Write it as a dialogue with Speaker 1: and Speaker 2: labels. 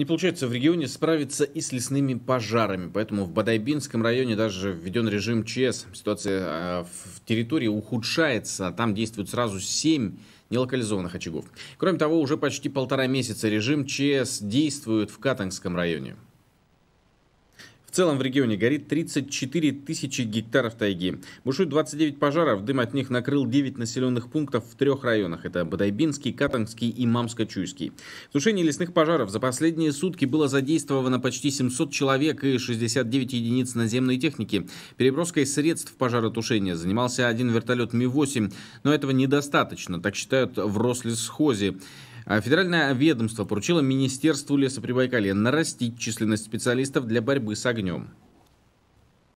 Speaker 1: не получается в регионе справиться и с лесными пожарами. Поэтому в Бадайбинском районе даже введен режим ЧС. Ситуация а, в территории ухудшается. А там действуют сразу семь нелокализованных очагов. Кроме того, уже почти полтора месяца режим ЧС действует в Катангском районе. В целом в регионе горит 34 тысячи гектаров тайги. Бушует 29 пожаров, дым от них накрыл 9 населенных пунктов в трех районах. Это Бадайбинский, Катангский и Мамско-Чуйский. В тушении лесных пожаров за последние сутки было задействовано почти 700 человек и 69 единиц наземной техники. Переброской средств пожаротушения занимался один вертолет Ми-8, но этого недостаточно, так считают в Рослесхозе. А федеральное ведомство поручило Министерству леса Прибайкалья нарастить численность специалистов для борьбы с огнем.